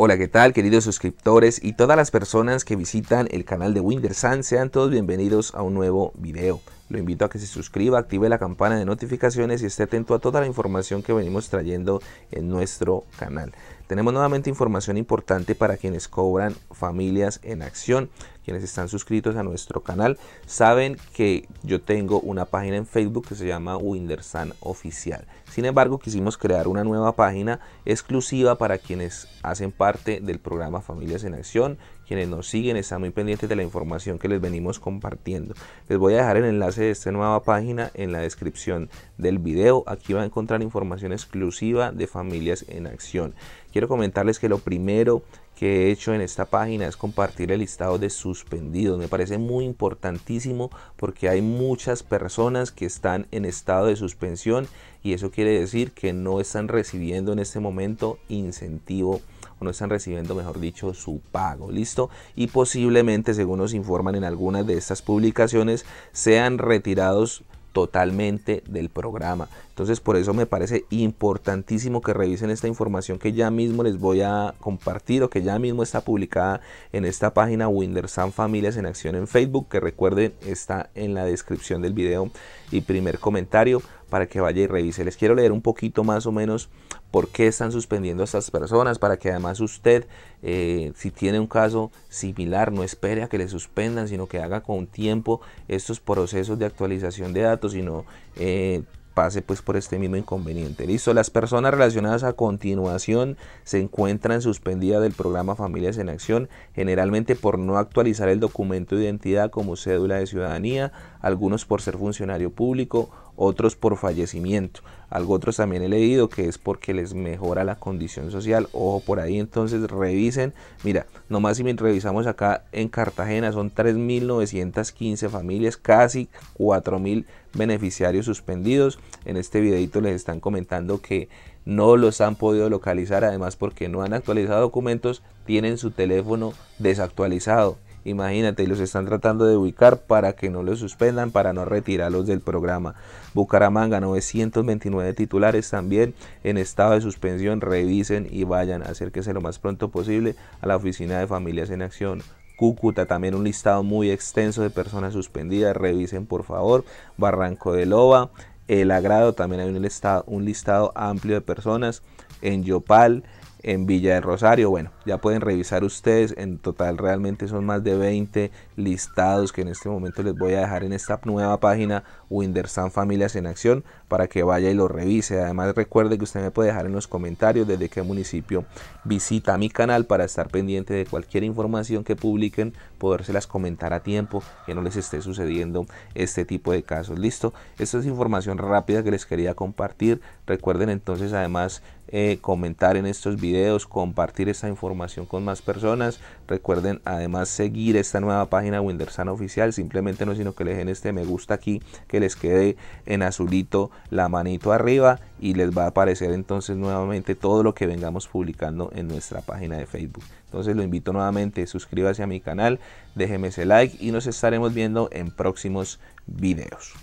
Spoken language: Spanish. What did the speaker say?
Hola, ¿qué tal queridos suscriptores y todas las personas que visitan el canal de Winter Sean todos bienvenidos a un nuevo video. Lo invito a que se suscriba, active la campana de notificaciones y esté atento a toda la información que venimos trayendo en nuestro canal. Tenemos nuevamente información importante para quienes cobran familias en acción. Quienes están suscritos a nuestro canal saben que yo tengo una página en Facebook que se llama Windersan Oficial. Sin embargo, quisimos crear una nueva página exclusiva para quienes hacen parte del programa Familias en Acción, quienes nos siguen están muy pendientes de la información que les venimos compartiendo. Les voy a dejar el enlace de esta nueva página en la descripción del video. Aquí va a encontrar información exclusiva de Familias en Acción. Quiero comentarles que lo primero que he hecho en esta página es compartir el listado de suspendidos. Me parece muy importantísimo porque hay muchas personas que están en estado de suspensión y eso quiere decir que no están recibiendo en este momento incentivo o no están recibiendo, mejor dicho, su pago. ¿Listo? Y posiblemente, según nos informan en algunas de estas publicaciones, sean retirados totalmente del programa. Entonces por eso me parece importantísimo que revisen esta información que ya mismo les voy a compartir o que ya mismo está publicada en esta página Windersan Familias en Acción en Facebook, que recuerden está en la descripción del video y primer comentario para que vaya y revise. Les quiero leer un poquito más o menos por qué están suspendiendo a estas personas, para que además usted, eh, si tiene un caso similar, no espere a que le suspendan, sino que haga con tiempo estos procesos de actualización de datos y no eh, pase pues por este mismo inconveniente. Listo, las personas relacionadas a continuación se encuentran suspendidas del programa Familias en Acción, generalmente por no actualizar el documento de identidad como cédula de ciudadanía, algunos por ser funcionario público, otros por fallecimiento. Algo otros también he leído que es porque les mejora la condición social. Ojo por ahí, entonces revisen. Mira, nomás si revisamos acá en Cartagena son 3.915 familias, casi 4.000 beneficiarios suspendidos. En este videito les están comentando que no los han podido localizar, además porque no han actualizado documentos, tienen su teléfono desactualizado Imagínate, los están tratando de ubicar para que no los suspendan, para no retirarlos del programa. Bucaramanga, 929 titulares también en estado de suspensión. Revisen y vayan, a acérquese lo más pronto posible a la oficina de Familias en Acción. Cúcuta, también un listado muy extenso de personas suspendidas, revisen por favor. Barranco de Loba, El Agrado, también hay un un listado amplio de personas. En Yopal, en Villa del Rosario. Bueno, ya pueden revisar ustedes. En total realmente son más de 20 listados que en este momento les voy a dejar en esta nueva página Windersan Familias en Acción para que vaya y lo revise. Además recuerde que usted me puede dejar en los comentarios desde qué municipio visita mi canal para estar pendiente de cualquier información que publiquen, podérselas comentar a tiempo, que no les esté sucediendo este tipo de casos. Listo, esta es información rápida que les quería compartir. Recuerden entonces además eh, comentar en estos videos, compartir esta información con más personas. Recuerden además seguir esta nueva página Windersan Oficial. Simplemente no sino que le den este me gusta aquí, que les quede en azulito la manito arriba y les va a aparecer entonces nuevamente todo lo que vengamos publicando en nuestra página de Facebook. Entonces lo invito nuevamente, suscríbase a mi canal, déjeme ese like y nos estaremos viendo en próximos videos.